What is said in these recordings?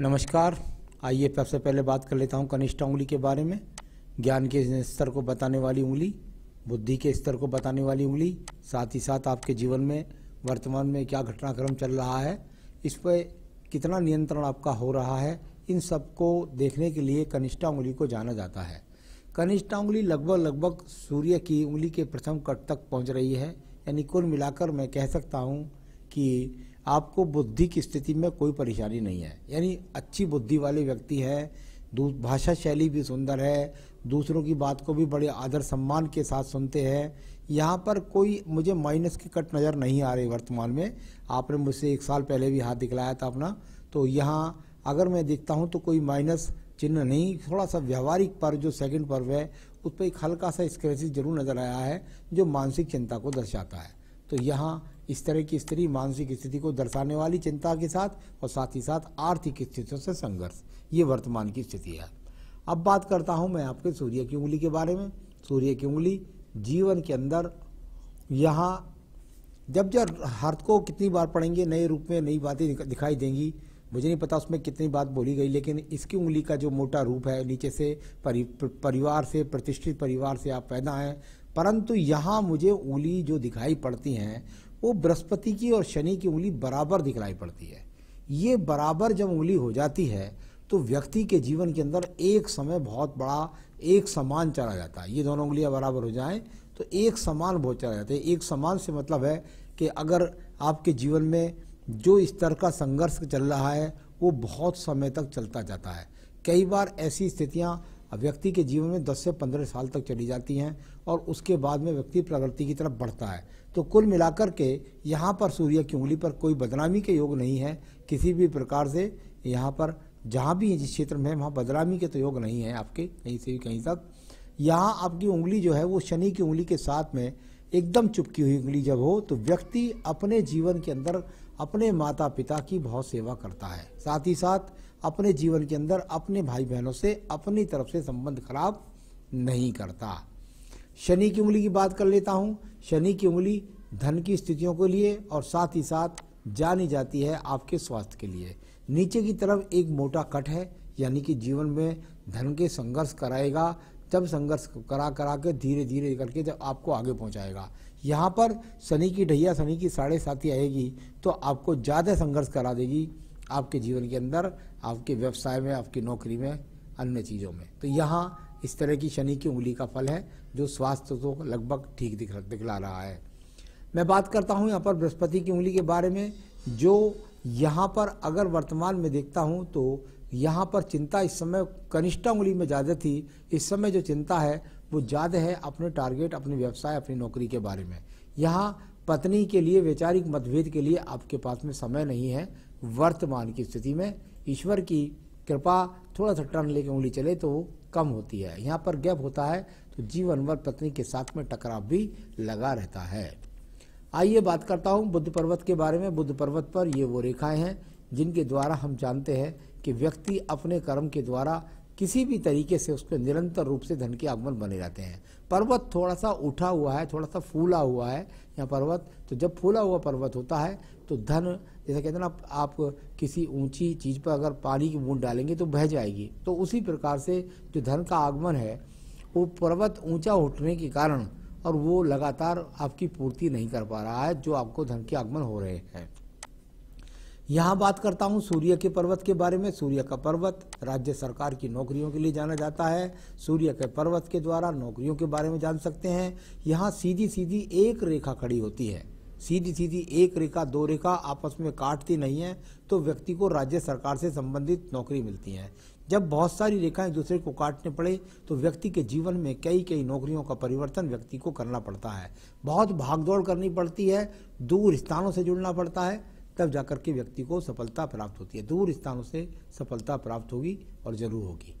नमस्कार आइए सबसे पहले बात कर लेता हूँ कनिष्ठा उंगली के बारे में ज्ञान के स्तर को बताने वाली उंगली बुद्धि के स्तर को बताने वाली उंगली साथ ही साथ आपके जीवन में वर्तमान में क्या घटनाक्रम चल रहा है इस पर कितना नियंत्रण आपका हो रहा है इन सबको देखने के लिए कनिष्ठा उंगली को जाना जाता है कनिष्ठा उंगली लगभग लगभग सूर्य की उंगली के प्रथम कट तक पहुँच रही है यानी कुल मिलाकर मैं कह सकता हूँ कि आपको बुद्धि की स्थिति में कोई परेशानी नहीं है यानी अच्छी बुद्धि वाले व्यक्ति है भाषा शैली भी सुंदर है दूसरों की बात को भी बड़े आदर सम्मान के साथ सुनते हैं यहाँ पर कोई मुझे माइनस की कट नज़र नहीं आ रही वर्तमान में आपने मुझसे एक साल पहले भी हाथ दिखलाया था अपना तो यहाँ अगर मैं देखता हूँ तो कोई माइनस चिन्ह नहीं थोड़ा सा व्यवहारिक पर्व जो सेकंड पर्व है उस पर एक हल्का सा स्क्रेसिस जरूर नज़र आया है जो मानसिक चिंता को दर्शाता है तो यहाँ इस तरह की स्त्री मानसिक स्थिति को दर्शाने वाली चिंता के साथ और साथ ही साथ आर्थिक स्थितियों से संघर्ष ये वर्तमान की स्थिति है अब बात करता हूँ मैं आपके सूर्य की उंगली के बारे में सूर्य की उंगली जीवन के अंदर यहाँ जब जब हर्थ को कितनी बार पढ़ेंगे नए रूप में नई बातें दिखाई देंगी मुझे नहीं पता उसमें कितनी बात बोली गई लेकिन इसकी उंगली का जो मोटा रूप है नीचे से परि, परिवार से प्रतिष्ठित परिवार से आप पैदा हैं परंतु यहाँ मुझे उंगली जो दिखाई पड़ती हैं वो बृहस्पति की और शनि की उंगली बराबर दिखाई पड़ती है ये बराबर जब उंगली हो जाती है तो व्यक्ति के जीवन के अंदर एक समय बहुत बड़ा एक समान चला जाता है ये दोनों उंगलियाँ बराबर हो जाएं तो एक समान बहुत चला जाता है एक समान से मतलब है कि अगर आपके जीवन में जो स्तर का संघर्ष चल रहा है वो बहुत समय तक चलता जाता है कई बार ऐसी स्थितियाँ व्यक्ति के जीवन में 10 से 15 साल तक चली जाती हैं और उसके बाद में व्यक्ति प्रगति की तरफ बढ़ता है तो कुल मिलाकर के यहाँ पर सूर्य की उंगली पर कोई बदनामी के योग नहीं है किसी भी प्रकार से यहाँ पर जहाँ भी जिस क्षेत्र में वहाँ बदनामी के तो योग नहीं है आपके कहीं से भी कहीं तक यहाँ आपकी उंगली जो है वो शनि की उंगली के साथ में एकदम चुपकी हुई उंगली जब हो तो व्यक्ति अपने जीवन के अंदर अपने माता पिता की बहुत सेवा करता है साथ ही साथ अपने जीवन के अंदर अपने भाई बहनों से अपनी तरफ से संबंध खराब नहीं करता शनि की उंगली की बात कर लेता हूँ शनि की उंगली धन की स्थितियों के लिए और साथ ही साथ जानी जाती है आपके स्वास्थ्य के लिए नीचे की तरफ एक मोटा कट है यानी कि जीवन में धन के संघर्ष कराएगा जब संघर्ष करा करा के धीरे धीरे करके जब आपको आगे पहुंचाएगा यहाँ पर शनि की ढैया शनि की साढ़े साथी आएगी तो आपको ज़्यादा संघर्ष करा देगी आपके जीवन के अंदर आपके व्यवसाय में आपकी नौकरी में अन्य चीज़ों में तो यहाँ इस तरह की शनि की उंगली का फल है जो स्वास्थ्य को लगभग ठीक दिख दिखला रहा है मैं बात करता हूँ यहाँ पर बृहस्पति की उंगली के बारे में जो यहाँ पर अगर वर्तमान में देखता हूँ तो यहाँ पर चिंता इस समय कनिष्ठा उंगली में ज़्यादा थी इस समय जो चिंता है वो ज़्यादा है अपने टारगेट अपने व्यवसाय अपनी नौकरी के बारे में यहाँ पत्नी के लिए वैचारिक मतभेद के लिए आपके पास में समय नहीं है वर्तमान की स्थिति में ईश्वर की कृपा थोड़ा सा टर्न लेके उंगली चले तो कम होती है यहाँ पर गैप होता है तो जीवन भर पत्नी के साथ में टकराव भी लगा रहता है आइए बात करता हूँ बुद्ध पर्वत के बारे में बुद्ध पर्वत पर ये वो रेखाएं हैं जिनके द्वारा हम जानते हैं कि व्यक्ति अपने कर्म के द्वारा किसी भी तरीके से उसके निरंतर रूप से धन के आगमन बने रहते हैं पर्वत थोड़ा सा उठा हुआ है थोड़ा सा फूला हुआ है या पर्वत तो जब फूला हुआ पर्वत होता है तो धन जैसे कहते हैं ना आप, आप किसी ऊंची चीज़ पर अगर पानी की बूंद डालेंगे तो बह जाएगी तो उसी प्रकार से जो धन का आगमन है वो पर्वत ऊंचा उठने के कारण और वो लगातार आपकी पूर्ति नहीं कर पा रहा है जो आपको धन के आगमन हो रहे हैं यहाँ बात करता हूँ सूर्य के पर्वत के बारे में सूर्य का पर्वत राज्य सरकार की नौकरियों के लिए जाना जाता है सूर्य के पर्वत के द्वारा नौकरियों के बारे में जान सकते हैं यहाँ सीधी सीधी एक रेखा खड़ी होती है सीधी सीधी एक रेखा दो रेखा आपस में काटती नहीं है तो व्यक्ति को राज्य सरकार से संबंधित नौकरी मिलती है जब बहुत सारी रेखाएं दूसरे को काटने पड़े तो व्यक्ति के जीवन में कई कई नौकरियों का परिवर्तन व्यक्ति को करना पड़ता है बहुत भागदौड़ करनी पड़ती है दूर स्थानों से जुड़ना पड़ता है तब जाकर के व्यक्ति को सफलता प्राप्त होती है दूर स्थानों से सफलता प्राप्त होगी और जरूर होगी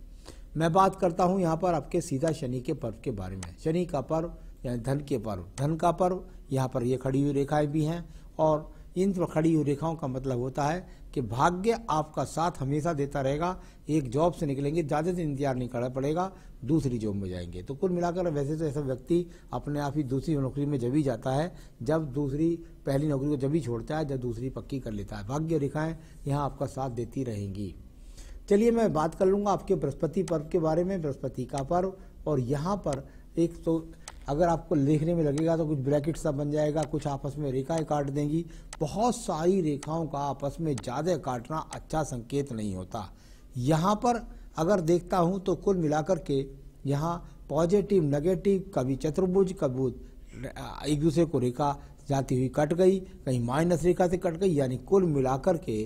मैं बात करता हूँ यहाँ पर आपके सीधा शनि के पर्व के बारे में शनि का पर्व यानी धन के पर्व धन का पर्व यहाँ पर ये खड़ी हुई रेखाएं भी हैं और इन खड़ी हुई रेखाओं का मतलब होता है कि भाग्य आपका साथ हमेशा देता रहेगा एक जॉब से निकलेंगे ज़्यादा दिन इंतजार नहीं करना पड़ेगा दूसरी जॉब में जाएंगे तो कुल मिलाकर वैसे तो ऐसा व्यक्ति अपने आप ही दूसरी नौकरी में जब ही जाता है जब दूसरी पहली नौकरी को जब ही छोड़ता है जब दूसरी पक्की कर लेता है भाग्य रेखाएं यहाँ आपका साथ देती रहेंगी चलिए मैं बात कर लूंगा आपके बृहस्पति पर्व के बारे में बृहस्पति का पर्व और यहाँ पर एक तो अगर आपको लिखने में लगेगा तो कुछ ब्रैकेट सा बन जाएगा कुछ आपस में रेखाएं काट देंगी बहुत सारी रेखाओं का आपस में ज़्यादा काटना अच्छा संकेत नहीं होता यहाँ पर अगर देखता हूँ तो कुल मिलाकर के यहाँ पॉजिटिव नेगेटिव कभी चतुर्भुज कभी एक दूसरे को रेखा जाती हुई कट गई कहीं माइनस रेखा से कट गई यानी कुल मिलाकर के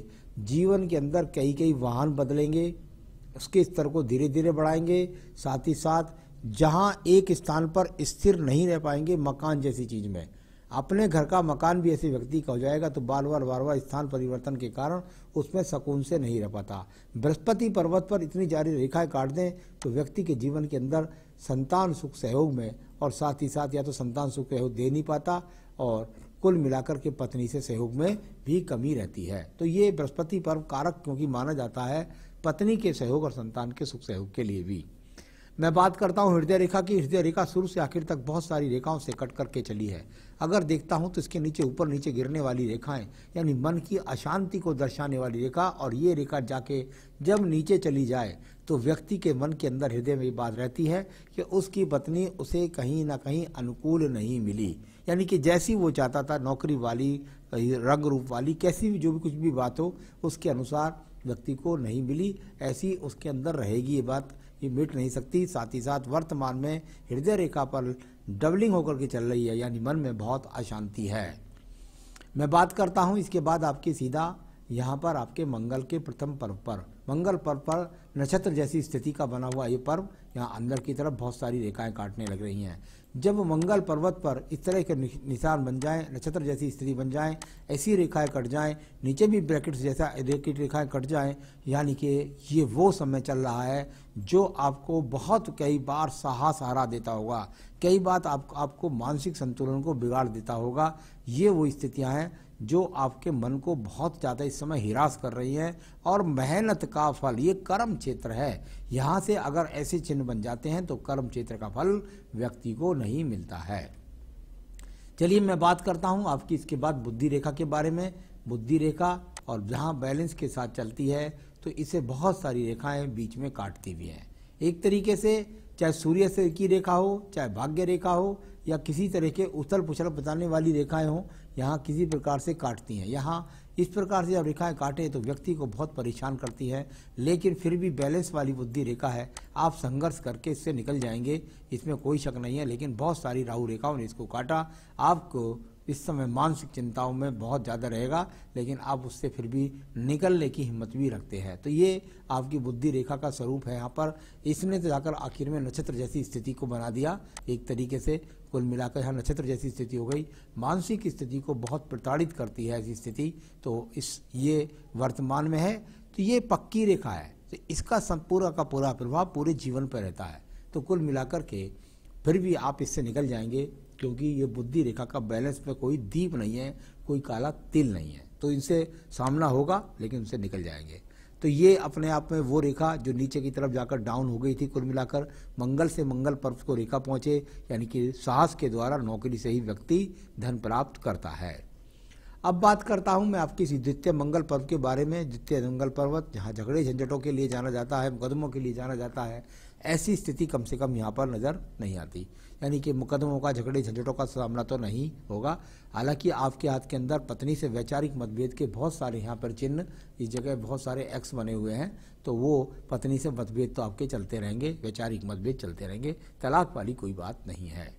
जीवन के अंदर कई कई वाहन बदलेंगे उसके स्तर को धीरे धीरे बढ़ाएंगे साथ ही साथ जहां एक स्थान पर स्थिर नहीं रह पाएंगे मकान जैसी चीज़ में अपने घर का मकान भी ऐसे व्यक्ति का हो जाएगा तो बार बार बार बार स्थान परिवर्तन के कारण उसमें सुकून से नहीं रह पाता बृहस्पति पर्वत पर इतनी जारी रेखाएं काट दें तो व्यक्ति के जीवन के अंदर संतान सुख सहयोग में और साथ ही साथ या तो संतान सुख सहयोग दे नहीं पाता और कुल मिलाकर के पत्नी से सहयोग में भी कमी रहती है तो ये बृहस्पति पर्व कारक क्योंकि माना जाता है पत्नी के सहयोग और संतान के सुख सहयोग के लिए भी मैं बात करता हूँ हृदय रेखा की हृदय रेखा शुरू से आखिर तक बहुत सारी रेखाओं से कट करके चली है अगर देखता हूँ तो इसके नीचे ऊपर नीचे गिरने वाली रेखाएं यानी मन की अशांति को दर्शाने वाली रेखा और ये रेखा जाके जब नीचे चली जाए तो व्यक्ति के मन के अंदर हृदय में ये बात रहती है कि उसकी पत्नी उसे कहीं ना कहीं अनुकूल नहीं मिली यानी कि जैसी वो चाहता था नौकरी वाली रंग रूप वाली कैसी भी जो भी कुछ भी बात हो उसके अनुसार व्यक्ति को नहीं मिली ऐसी उसके अंदर रहेगी ये बात ये मिट नहीं सकती साथ ही साथ वर्तमान में हृदय रेखा पर डबलिंग होकर के चल रही है यानी मन में बहुत अशांति है मैं बात करता हूँ इसके बाद आपके सीधा यहाँ पर आपके मंगल के प्रथम पर्व पर मंगल पर्व पर नक्षत्र जैसी स्थिति का बना हुआ ये पर्व यहाँ अंदर की तरफ बहुत सारी रेखाएं काटने लग रही हैं जब मंगल पर्वत पर इस तरह के निशान बन जाएं नक्षत्र जैसी स्थिति बन जाएं ऐसी रेखाएं कट जाएं नीचे भी ब्रैकेट्स जैसा रेखाएं कट जाएं यानी कि ये वो समय चल रहा है जो आपको बहुत कई बार सहा सहारा देता होगा कई बार आप, आपको मानसिक संतुलन को बिगाड़ देता होगा ये वो स्थितियाँ हैं जो आपके मन को बहुत ज़्यादा इस समय हिरास कर रही हैं और मेहनत का फल ये कर्म क्षेत्र है यहाँ से अगर ऐसे चिन्ह बन जाते हैं तो कर्म क्षेत्र का फल व्यक्ति को नहीं मिलता है चलिए मैं बात करता हूँ आपकी इसके बाद बुद्धि रेखा के बारे में बुद्धि रेखा और जहाँ बैलेंस के साथ चलती है तो इसे बहुत सारी रेखाएं बीच में काटती भी हैं एक तरीके से चाहे सूर्य से की रेखा हो चाहे भाग्य रेखा हो या किसी तरह के उथल पुछल बताने वाली रेखाएं हों यहाँ किसी प्रकार से काटती हैं यहाँ इस प्रकार से जब रेखाएं काटें तो व्यक्ति को बहुत परेशान करती है लेकिन फिर भी बैलेंस वाली बुद्धि रेखा है आप संघर्ष करके इससे निकल जाएंगे इसमें कोई शक नहीं है लेकिन बहुत सारी राहु रेखाओं ने इसको काटा आपको इस समय मानसिक चिंताओं में बहुत ज़्यादा रहेगा लेकिन आप उससे फिर भी निकलने की हिम्मत भी रखते हैं तो ये आपकी बुद्धि रेखा का स्वरूप है यहाँ पर इसने तो जाकर आखिर में नक्षत्र जैसी स्थिति को बना दिया एक तरीके से कुल मिलाकर यहाँ नक्षत्र जैसी स्थिति हो गई मानसिक स्थिति को बहुत प्रताड़ित करती है ऐसी स्थिति तो इस ये वर्तमान में है तो ये पक्की रेखा है तो इसका पूरा का पूरा प्रभाव पूरे जीवन पर रहता है तो कुल मिलाकर के फिर भी आप इससे निकल जाएंगे क्योंकि ये बुद्धि रेखा का बैलेंस में कोई दीप नहीं है कोई काला तिल नहीं है तो इनसे सामना होगा लेकिन उनसे निकल जाएंगे तो ये अपने आप में वो रेखा जो नीचे की तरफ जाकर डाउन हो गई थी कुल मिलाकर मंगल से मंगल पर्व को रेखा पहुंचे यानी कि साहस के द्वारा नौकरी से ही व्यक्ति धन प्राप्त करता है अब बात करता हूं मैं आपकी द्वितीय मंगल पर्व के बारे में द्वितीय मंगल पर्वत जहां झगड़े झंझटों के लिए जाना जाता है मुकदमों के लिए जाना जाता है ऐसी स्थिति कम से कम यहाँ पर नज़र नहीं आती यानी कि मुकदमों का झगड़े झंझटों का सामना तो नहीं होगा हालांकि आपके हाथ के अंदर पत्नी से वैचारिक मतभेद के बहुत सारे यहाँ पर चिन्ह इस जगह बहुत सारे एक्स बने हुए हैं तो वो पत्नी से मतभेद तो आपके चलते रहेंगे वैचारिक मतभेद चलते रहेंगे तलाक वाली कोई बात नहीं है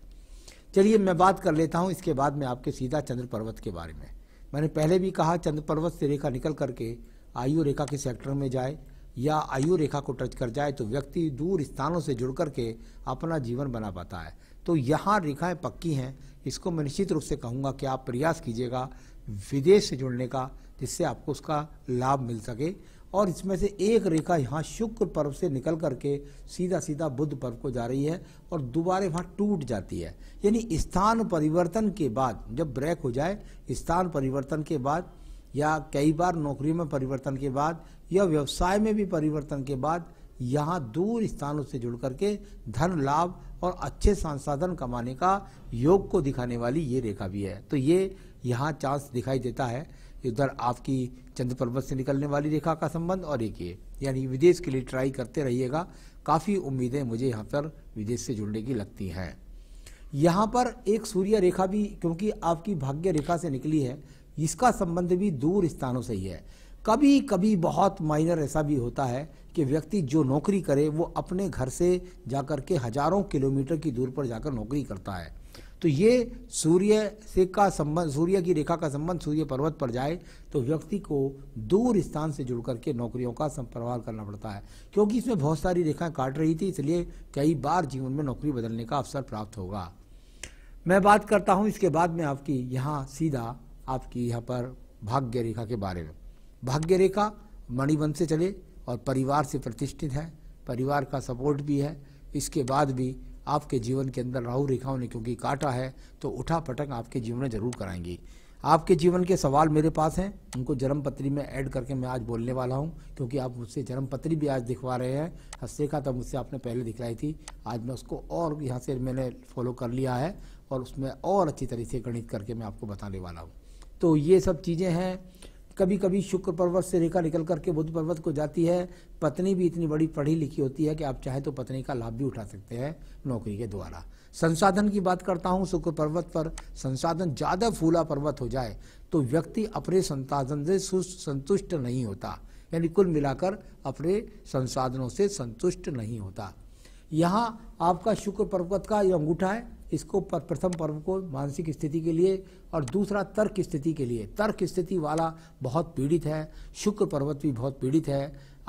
चलिए मैं बात कर लेता हूँ इसके बाद में आपके सीधा चंद्र पर्वत के बारे में मैंने पहले भी कहा चंद्र पर्वत से रेखा निकल करके आयु रेखा के सेक्टर में जाए या आयु रेखा को टच कर जाए तो व्यक्ति दूर स्थानों से जुड़ करके अपना जीवन बना पाता है तो यहाँ रेखाएं पक्की हैं इसको मैं निश्चित रूप से कहूँगा कि आप प्रयास कीजिएगा विदेश से जुड़ने का जिससे आपको उसका लाभ मिल सके और इसमें से एक रेखा यहाँ शुक्र पर्व से निकल करके सीधा सीधा बुद्ध पर्व को जा रही है और दोबारा वहाँ टूट जाती है यानी स्थान परिवर्तन के बाद जब ब्रेक हो जाए स्थान परिवर्तन के बाद या कई बार नौकरी में परिवर्तन के बाद या व्यवसाय में भी परिवर्तन के बाद यहाँ दूर स्थानों से जुड़ करके धन लाभ और अच्छे संसाधन कमाने का योग को दिखाने वाली ये रेखा भी है तो ये यहाँ चांस दिखाई देता है इधर आपकी चंद्र पर्वत से निकलने वाली रेखा का संबंध और एक ये यानी विदेश के लिए ट्राई करते रहिएगा काफ़ी उम्मीदें मुझे यहाँ पर विदेश से जुड़ने की लगती हैं यहाँ पर एक सूर्य रेखा भी क्योंकि आपकी भाग्य रेखा से निकली है इसका संबंध भी दूर स्थानों से ही है कभी कभी बहुत माइनर ऐसा भी होता है कि व्यक्ति जो नौकरी करे वो अपने घर से जा कर के हज़ारों किलोमीटर की दूर पर जाकर नौकरी करता है तो ये सूर्य से का संबंध सूर्य की रेखा का संबंध सूर्य पर्वत पर जाए तो व्यक्ति को दूर स्थान से जुड़ करके नौकरियों का संप्रवाह करना पड़ता है क्योंकि इसमें बहुत सारी रेखाएं काट रही थी इसलिए कई बार जीवन में नौकरी बदलने का अवसर प्राप्त होगा मैं बात करता हूँ इसके बाद में आपकी यहाँ सीधा आपकी यहाँ पर भाग्य रेखा के बारे में भाग्य रेखा मणिबन से चले और परिवार से प्रतिष्ठित है परिवार का सपोर्ट भी है इसके बाद भी आपके जीवन के अंदर राहु रेखाओं ने क्योंकि काटा है तो उठा पटक आपके जीवन में जरूर कराएंगी आपके जीवन के सवाल मेरे पास हैं उनको जन्म पत्री में ऐड करके मैं आज बोलने वाला हूं क्योंकि आप मुझसे जन्म पत्री भी आज दिखवा रहे हैं हस्ते का तो मुझसे आपने पहले दिखलाई थी आज मैं उसको और यहाँ से मैंने फॉलो कर लिया है और उसमें और अच्छी तरीके से गणित करके मैं आपको बताने वाला हूँ तो ये सब चीज़ें हैं कभी कभी शुक्र पर्वत से रेखा निकल करके बुद्ध पर्वत को जाती है पत्नी भी इतनी बड़ी पढ़ी लिखी होती है कि आप चाहे तो पत्नी का लाभ भी उठा सकते हैं नौकरी के द्वारा संसाधन की बात करता हूँ शुक्र पर्वत पर संसाधन ज़्यादा फूला पर्वत हो जाए तो व्यक्ति अपने संसाधन से संतुष्ट नहीं होता यानी कुल मिलाकर अपने संसाधनों से संतुष्ट नहीं होता यहाँ आपका शुक्र पर्वत का अंगूठा है इसको प्रथम पर्व को मानसिक स्थिति के लिए और दूसरा तर्क स्थिति के लिए तर्क स्थिति वाला बहुत पीड़ित है शुक्र पर्वत भी बहुत पीड़ित है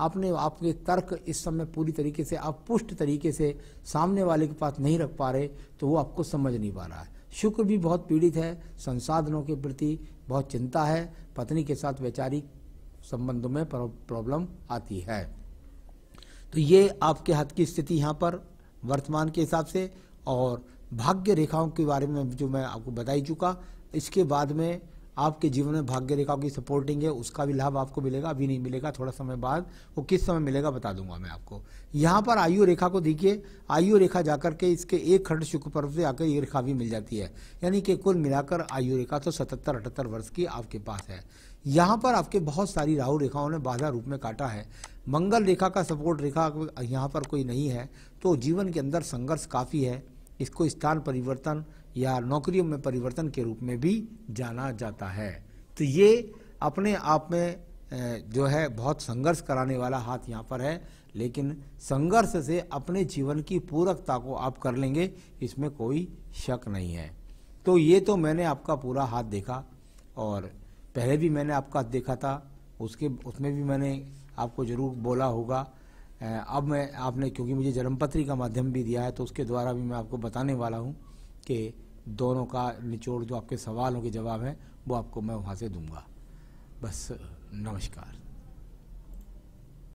आपने आपके तर्क इस समय पूरी तरीके से आप पुष्ट तरीके से सामने वाले के पास नहीं रख पा रहे तो वो आपको समझ नहीं पा रहा है शुक्र भी बहुत पीड़ित है संसाधनों के प्रति बहुत चिंता है पत्नी के साथ वैचारिक संबंधों में प्रॉब्लम आती है तो ये आपके हाथ की स्थिति यहाँ पर वर्तमान के हिसाब से और भाग्य रेखाओं के बारे में जो मैं आपको बता ही चुका इसके बाद में आपके जीवन में भाग्य रेखाओं की सपोर्टिंग है उसका भी लाभ आपको मिलेगा अभी नहीं मिलेगा थोड़ा समय बाद वो किस समय मिलेगा बता दूंगा मैं आपको यहाँ पर आयु रेखा को देखिए आयु रेखा जाकर के इसके एक खंड शुक्र पर्व से आकर ये रेखा भी मिल जाती है यानी कि कुल मिलाकर आयु रेखा तो सतहत्तर अठहत्तर वर्ष की आपके पास है यहाँ पर आपके बहुत सारी राहु रेखाओं ने बाधा रूप में काटा है मंगल रेखा का सपोर्ट रेखा यहाँ पर कोई नहीं है तो जीवन के अंदर संघर्ष काफ़ी है इसको स्थान परिवर्तन या नौकरियों में परिवर्तन के रूप में भी जाना जाता है तो ये अपने आप में जो है बहुत संघर्ष कराने वाला हाथ यहाँ पर है लेकिन संघर्ष से अपने जीवन की पूरकता को आप कर लेंगे इसमें कोई शक नहीं है तो ये तो मैंने आपका पूरा हाथ देखा और पहले भी मैंने आपका देखा था उसके उसमें भी मैंने आपको ज़रूर बोला होगा अब मैं आपने क्योंकि मुझे जन्मपत्री का माध्यम भी दिया है तो उसके द्वारा भी मैं आपको बताने वाला हूँ कि दोनों का निचोड़ जो आपके सवालों के जवाब हैं वो आपको मैं वहाँ से दूंगा बस नमस्कार